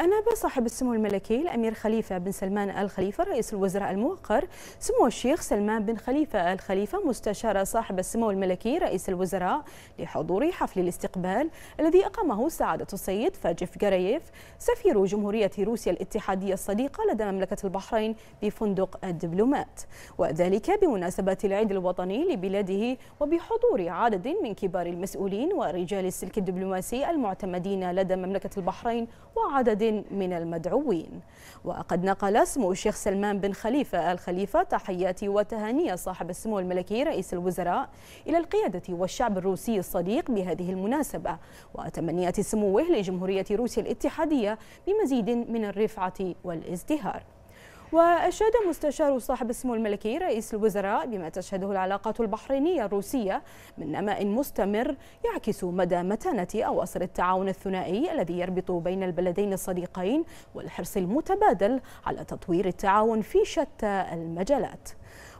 أنا صاحب السمو الملكي الأمير خليفة بن سلمان الخليفة رئيس الوزراء الموقر سمو الشيخ سلمان بن خليفة الخليفة مستشار صاحب السمو الملكي رئيس الوزراء لحضور حفل الاستقبال الذي أقامه سعادة السيد فاجف جرييف سفير جمهورية روسيا الاتحادية الصديقة لدى مملكة البحرين بفندق الدبلومات وذلك بمناسبة العيد الوطني لبلاده وبحضور عدد من كبار المسؤولين ورجال السلك الدبلوماسي المعتمدين لدى مملكة البحرين وعدد من المدعوين وقد نقل اسم الشيخ سلمان بن خليفة الخليفة تحياتي وتهاني صاحب السمو الملكي رئيس الوزراء إلى القيادة والشعب الروسي الصديق بهذه المناسبة وتمنيات سموه لجمهورية روسيا الاتحادية بمزيد من الرفعة والازدهار وأشاد مستشار صاحب السمو الملكي رئيس الوزراء بما تشهده العلاقات البحرينية الروسية من نماء مستمر يعكس مدى متانة أواصر التعاون الثنائي الذي يربط بين البلدين الصديقين والحرص المتبادل على تطوير التعاون في شتى المجالات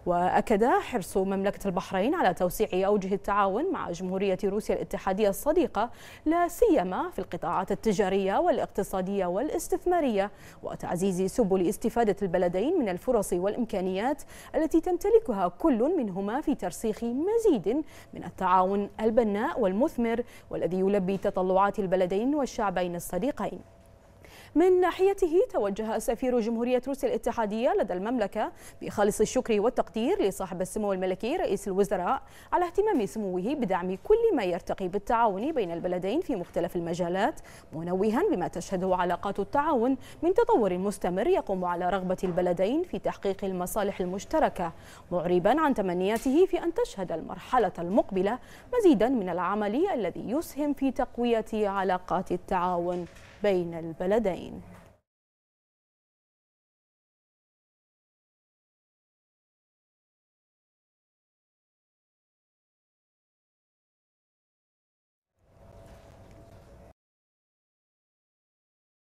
وأكد حرص مملكة البحرين على توسيع أوجه التعاون مع جمهورية روسيا الاتحادية الصديقة لا سيما في القطاعات التجارية والاقتصادية والاستثمارية وتعزيز سبل استفادة البلدين من الفرص والإمكانيات التي تمتلكها كل منهما في ترسيخ مزيد من التعاون البناء والمثمر والذي يلبي تطلعات البلدين والشعبين الصديقين من ناحيته توجه سفير جمهورية روسيا الاتحادية لدى المملكة بخالص الشكر والتقدير لصاحب السمو الملكي رئيس الوزراء على اهتمام سموه بدعم كل ما يرتقي بالتعاون بين البلدين في مختلف المجالات منوها بما تشهده علاقات التعاون من تطور مستمر يقوم على رغبة البلدين في تحقيق المصالح المشتركة معربا عن تمنياته في أن تشهد المرحلة المقبلة مزيدا من العمل الذي يسهم في تقوية علاقات التعاون بين البلدين